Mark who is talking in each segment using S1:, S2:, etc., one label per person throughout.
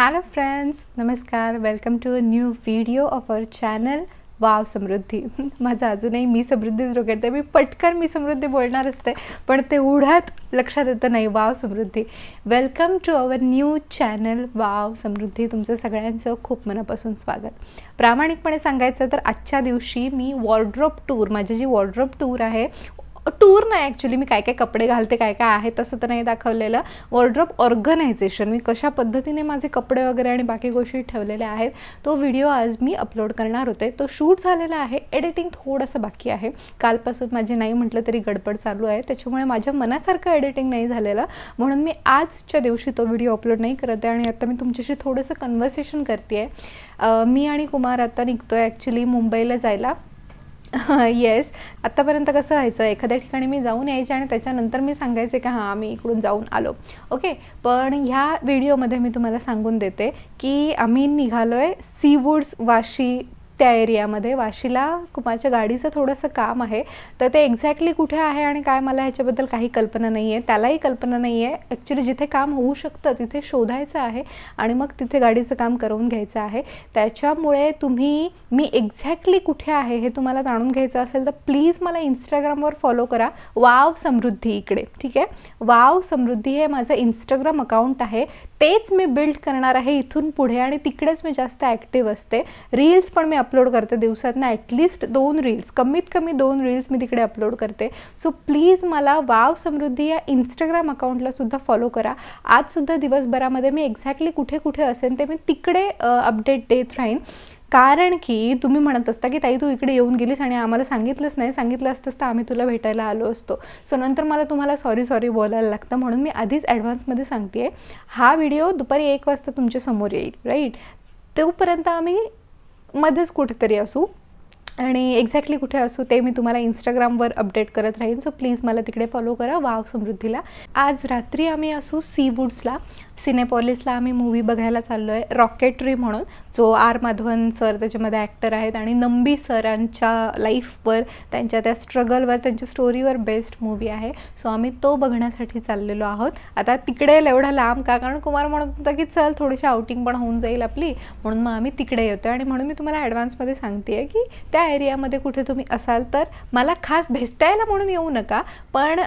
S1: hello friends नमस्कार welcome to a new video of our channel wow Samruddhi माझं अजूनही मी समृद्धी समृद्धीच करते मी पटकन मी समृद्धी बोलणार असते पण ते तेवढ्यात लक्षात येतं नाही wow Samruddhi welcome to our new channel wow Samruddhi तुमचं सगळ्यांचं खूप मनापासून स्वागत प्रामाणिकपणे सांगायचं तर आजच्या दिवशी मी वॉर्ड्रॉप टूर माझी जी वॉर्ड्रॉप टूर आहे टूर नाही ॲक्च्युली मी काय काय कपडे घालते काय काय आहे तसं तर नाही दाखवलेलं वॉर्ड्रॉप ऑर्गनायझेशन मी कशा पद्धतीने माझे कपडे वगैरे आणि बाकी गोष्टी ठेवलेल्या आहेत तो व्हिडिओ आज मी अपलोड करणार होते तो शूट झालेला आहे एडिटिंग थोडंसं बाकी आहे कालपासून माझे नाही म्हटलं तरी गडबड चालू आहे त्याच्यामुळे माझ्या मनासारखं एडिटिंग नाही झालेलं म्हणून मी आजच्या दिवशी तो व्हिडिओ अपलोड नाही करत आहे आणि आता मी तुमच्याशी थोडंसं कन्व्हर्सेशन करते आहे मी आणि कुमार आता निघतो आहे ॲक्च्युली मुंबईला जायला येस आत्तापर्यंत कसं व्हायचं एखाद्या ठिकाणी मी जाऊन यायचे आणि त्याच्यानंतर मी सांगायचे का हां आम्ही इकडून जाऊन आलो ओके पण ह्या व्हिडिओमध्ये मी तुम्हाला सांगून देते की आम्ही निघालो आहे सी वाशी त्या एरियामध्ये वाशीला माझ्या गाडीचं थोडंसं काम आहे तर ते एक्झॅक्टली कुठे आहे आणि काय मला ह्याच्याबद्दल काही कल्पना नाही आहे त्यालाही कल्पना नाही आहे ॲक्च्युली जिथे काम होऊ शकतं तिथे शोधायचं आहे आणि मग तिथे गाडीचं काम करून घ्यायचं आहे त्याच्यामुळे तुम्ही मी एक्झॅक्टली कुठे आहे हे तुम्हाला जाणून घ्यायचं असेल तर प्लीज मला इंस्टाग्रामवर फॉलो करा वाव समृद्धी इकडे ठीक आहे वाव समृद्धी हे माझं इंस्टाग्राम अकाउंट आहे तेच मी बिल्ड करणार आहे इथून पुढे आणि तिकडेच मी जास्त ॲक्टिव्ह असते रील्स पण मी अपलोड करते दिवसात ना ॲटलिस्ट दोन रील्स कमीत कमी दोन रील्स मी तिकडे अपलोड करते सो प्लीज मला वाव समृद्धी या इंस्टाग्राम सुद्धा फॉलो करा आजसुद्धा दिवसभरामध्ये मी एक्झॅक्टली कुठे कुठे असेल ते मी तिकडे अपडेट देत राहीन कारण की तुम्ही म्हणत असता की ताई तू इकडे येऊन गेलीस आणि आम्हाला सांगितलंच नाही सांगितलं असतंच तर आम्ही तुला भेटायला आलो असतो सो नंतर मला तुम्हाला सॉरी सॉरी बोलायला लागतं म्हणून मी आधीच ॲडव्हान्समध्ये सांगते हा व्हिडिओ दुपारी एक वाजता तुमच्या समोर येईल राईट तोपर्यंत आम्ही ಮದ್ಯಸ್ ಕೊಟ್ಟಿರ್ತಾರೆ आणि एक्झॅक्टली कुठे असू ते मी तुम्हाला इंस्टाग्रामवर अपडेट करत राहीन सो प्लीज मला तिकडे फॉलो करा वाव समृद्धीला आज रात्री आम्ही असू सी वूड्सला सिनेपॉलिसला आम्ही मूवी बघायला चाललो आहे रॉकेटरी म्हणून जो आर माधवन सर त्याच्यामध्ये ॲक्टर आहेत आणि नंबी सरांच्या लाईफवर त्यांच्या त्या स्ट्रगलवर त्यांच्या स्टोरीवर बेस्ट मूवी आहे सो आम्ही तो बघण्यासाठी चाललेलो आहोत आता तिकडे एवढा लांब का कारण कुमार म्हणत होता की चल थोडीशी आउटिंग पण होऊन जाईल आपली म्हणून मग आम्ही तिकडे येतो आणि म्हणून मी तुम्हाला ॲडव्हान्समध्ये सांगते आहे की त्या एरियामध्ये कुठे तुम्ही असाल तर मला खास भेटायला म्हणून येऊ नका पण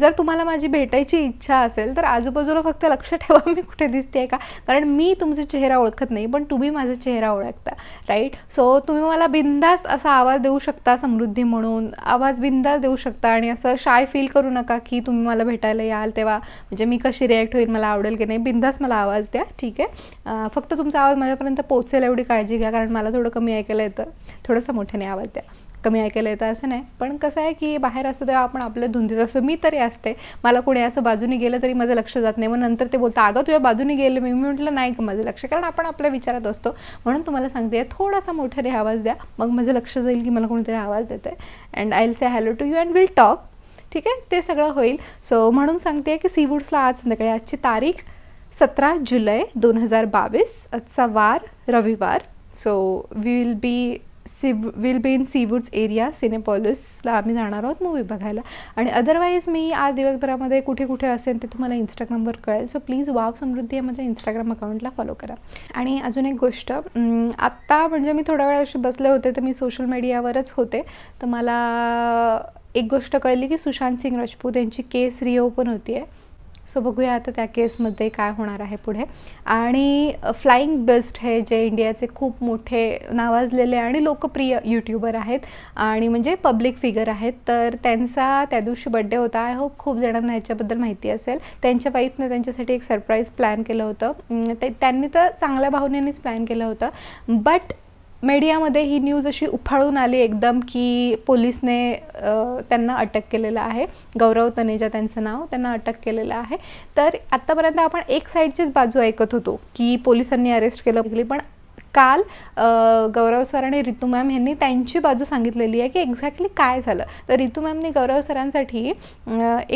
S1: जर तुम्हाला माझी भेटायची इच्छा असेल तर आजूबाजूला फक्त लक्ष ठेवा मी कुठे दिसते आहे का कारण मी तुमचा चेहरा ओळखत नाही पण तुम्ही माझा चेहरा ओळखता राईट सो तुम्ही मला बिंदास्त असा आवाज देऊ शकता समृद्धी म्हणून आवाज बिंदास देऊ शकता आणि असं शाय फील करू नका की तुम्ही मला भेटायला याल तेव्हा म्हणजे मी कशी रिॲक्ट होईल मला आवडेल की नाही बिंदास मला आवाज द्या ठीक आहे फक्त तुमचा आवाज माझ्यापर्यंत पोचेल एवढी काळजी घ्या कारण मला थोडं कमी ऐकायला येतं थोडंसं मोठ्याने नाही आवाज द्या कमी ऐकायला येतं असं नाही पण कसं आहे की बाहेर असू तेव्हा आपण आपल्या धुंदीत असतो मी तरी असते मला कुणी असं बाजूने गेलं तरी माझं लक्ष जात नाही मग नंतर ते बोलतं अगं तुझ्या बाजूने गेलं मी म्हटलं नाही का माझं लक्ष कारण आपण आपल्या विचारात असतो म्हणून तुम्हाला सांगते थोडासा रे आवाज द्या मग माझं लक्ष जाईल की मला कोणीतरी आवाज देत आहे and I will say hello to you and will talk ठीक आहे ते सगळं होईल सो म्हणून सांगते की सी आज संध्याकाळी आजची तारीख सतरा जुलै दोन हजार बावीस आजचा वार रविवार so we will be see will be in Seawoods area सिनेपॉलिसला आम्ही जाणार आहोत मूवी बघायला आणि अदरवाईज मी आज दिवसभरामध्ये कुठे कुठे असेल ते तुम्हाला इंस्टाग्रामवर कळेल सो प्लीज वाव समृद्धी या माझ्या इंस्टाग्राम अकाउंटला फॉलो करा आणि अजून एक गोष्ट आत्ता म्हणजे मी थोडा वेळ अशी बसले होते तर मी सोशल मीडियावरच होते तर मला एक गोष्ट कळली की सुशांत सिंग राजपूत यांची केस रिओपन होती आहे सो बघूया आता त्या केसमध्ये काय होणार आहे पुढे आणि फ्लाइंग बेस्ट हे जे इंडियाचे खूप मोठे नावाजलेले आणि लोकप्रिय यूट्यूबर आहेत आणि म्हणजे पब्लिक फिगर आहेत तर त्यांचा त्या दिवशी बड्डे होता आय होप खूप जणांना ह्याच्याबद्दल माहिती असेल त्यांच्या वाईफनं त्यांच्यासाठी एक सरप्राईज प्लॅन केलं होतं ते त्यांनी तर चांगल्या भावनेनेच प्लॅन केलं होतं बट मीडियामध्ये ही न्यूज अशी उफाळून आली एकदम की पोलिसने त्यांना अटक केलेलं आहे गौरव तनेजा त्यांचं नाव त्यांना अटक केलेलं आहे तर आत्तापर्यंत आपण एक साईडचीच बाजू ऐकत होतो की पोलिसांनी अरेस्ट केलं पण काल गौरव सर आणि रितू मॅम यांनी त्यांची बाजू सांगितलेली आहे की एक्झॅक्टली काय झालं तर रितू मॅमने गौरव सरांसाठी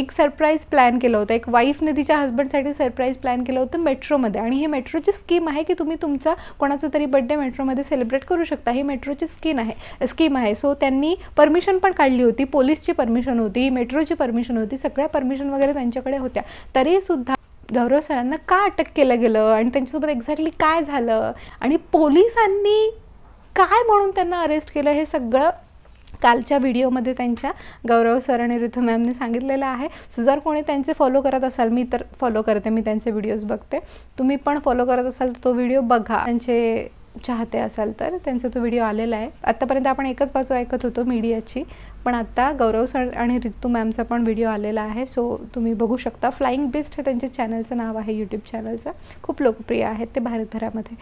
S1: एक सरप्राईज प्लॅन केलं होतं एक वाईफने तिच्या हसबंडसाठी सरप्राईज प्लॅन केलं होतं मेट्रोमध्ये आणि हे मेट्रोची स्कीम आहे की तुम्ही तुमचा कोणाचा तरी बड्डे मेट्रोमध्ये सेलिब्रेट करू शकता ही मेट्रोची स्कीम आहे स्कीम आहे सो त्यांनी परमिशन पण काढली होती पोलिसची परमिशन होती मेट्रोची परमिशन होती सगळ्या परमिशन वगैरे त्यांच्याकडे होत्या तरीसुद्धा गौरव सरांना का अटक केलं गेलं आणि त्यांच्यासोबत एक्झॅक्टली काय झालं आणि पोलिसांनी काय म्हणून त्यांना अरेस्ट केलं हे सगळं कालच्या व्हिडिओमध्ये त्यांच्या गौरव सर आणि ऋतू मॅमने सांगितलेलं आहे सो जर कोणी त्यांचे फॉलो करत असाल मी तर फॉलो करते मी त्यांचे व्हिडिओज बघते तुम्ही पण फॉलो करत असाल तर तो व्हिडिओ बघा त्यांचे चाहते असाल तर त्यांचा तो व्हिडिओ आलेला आहे आत्तापर्यंत आपण एकच बाजू ऐकत होतो मीडियाची पण आत्ता गौरव सर आणि रितू मॅमचा पण व्हिडिओ आलेला आहे सो तुम्ही बघू शकता फ्लाईंग बेस्ट हे त्यांच्या चॅनलचं नाव आहे यूट्यूब चॅनलचं खूप लोकप्रिय आहेत ते भारतभरामध्ये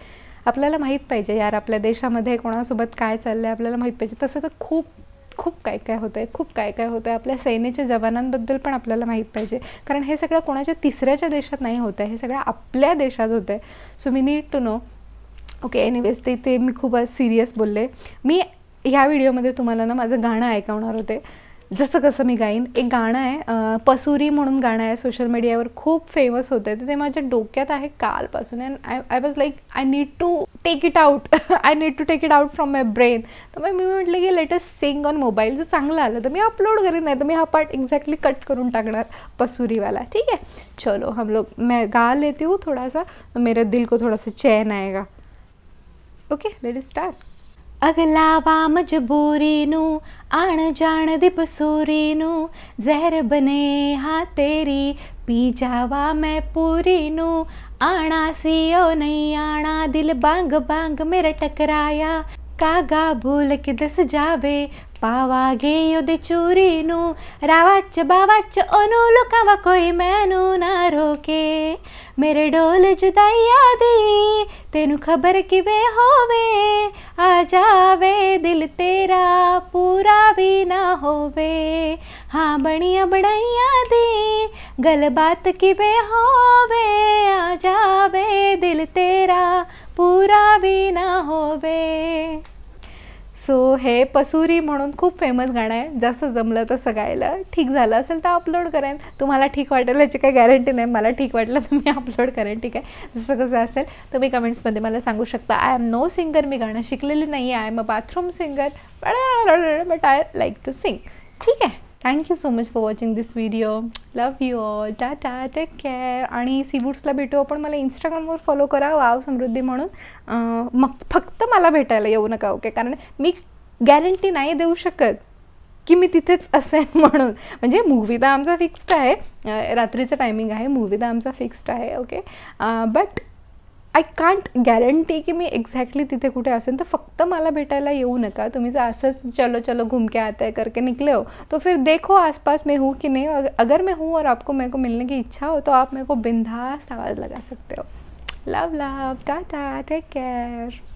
S1: आपल्याला माहीत पाहिजे यार आपल्या देशामध्ये कोणासोबत काय चाललं आहे आपल्याला माहीत पाहिजे तसं तर खूप खूप काय काय होतं आहे खूप काय काय होतं आहे आपल्या सेनेच्या जवानांबद्दल पण आपल्याला माहीत पाहिजे कारण हे सगळं कोणाच्या तिसऱ्याच्या देशात नाही होतं आहे हे सगळं आपल्या देशात होतं आहे सो मी need to know okay anyways ते ते मी खूप सिरियस बोलले मी ह्या व्हिडिओमध्ये तुम्हाला ना माझं गाणं ऐकवणार होते जसं कसं मी गाईन एक गाणं आहे पसुरी म्हणून गाणं आहे सोशल मीडियावर खूप फेमस होतं आहे ते माझ्या डोक्यात आहे कालपासून and I I was like I need to take it out I need to take it out from my brain तर मग मी म्हटलं की लेटेस्ट सिंग ऑन मोबाईल जर चांगलं आलं तर मी अपलोड करेन नाही तर मी हा पार्ट एक्झॅक्टली कट करून टाकणार पसुरीवाला ठीक आहे चलो हम लोग मैं गा लेती हूँ थोडासा मेरे दिल को थोडासा सा चैन आएगा ओके लेट इट स्टार्ट अगलावा मजबूरी नु आण जाण दिप नु जहर बने हा तेरी पी जावा मैं पूरी नु आणा सी ओ नहीं आणा दिल बांग बांग मेरा टकराया ਕਾਗਾ ਭੂਲ ಕಾಗ ਦਸ ਜਾਵੇ ਪਾਵਾਗੇ ਉਹਦੇ ਚੂਰੀ ਨੂੰ ਰਾਵਾਚ ਬਾਵਾਚ ਉਹਨੂੰ ਲੁਕਾਵ ਕੋਈ ਮੈਨੂੰ ਨਾ ਰੋਕੇ ਮੇਰੇ ਡੋਲ ਜੁਦਾਈਆ ਦੀ ਤੈਨੂੰ ਖਬਰ ਕਿਵੇਂ ਹੋਵੇ ਆ ਜਾਵੇ ਦਿਲ ਤੇਰਾ ਪੂਰਾ ਵੀ ਨਾ ਹੋਵੇ ਹਾਂ ਬਣੀਆਂ ਬੜਾਈਆਂ ਦੀ ਗਲਬਾਤ ਕਿਵੇਂ ਹੋਵੇ ਆ ਜਾਵੇ ਦਿਲ ਤੇਰਾ ਪੂਰਾ ਵੀ ਨਾ ਹੋਵੇ हे पसुरी म्हणून खूप फेमस गाणं आहे जसं जमलं तसं गायला ठीक झालं असेल तर अपलोड करेन तुम्हाला ठीक वाटेल याची काही गॅरंटी नाही मला ठीक वाटलं तर मी अपलोड करेन ठीक आहे जसं कसं असेल तुम्ही कमेंट्समध्ये मला सांगू शकता आय एम नो सिंगर मी गाणं शिकलेली नाही I am a bathroom singer but I like to sing ठीक आहे thank you so much for watching this video love you all tata take care आणि सीवूड्सला भेटू आपण मला इंस्टाग्रामवर फॉलो करा वाव समृद्धी म्हणून मग फक्त मला भेटायला येऊ नका ओके कारण मी गॅरंटी नाही देऊ शकत की मी तिथेच असेन म्हणून म्हणजे मूवी तर आमचा फिक्स्ड आहे अं, रात्रीचं टायमिंग आहे मूवी तर आमचा फिक्स्ड आहे okay but I can't guarantee की मी एक्झॅक्टली तिथे कुठे असेल तर फक्त मला भेटायला येऊ नका तुम्ही जर असंच चलो चलो घूम के आता है करके निकले हो तो फिर देखो आसपास मैं हूँ कि नहीं अगर मैं हूँ और आपको मेरे को मिलने की इच्छा हो तो आप मेरे को बिंदास आवाज़ लगा सकते हो love love tata take care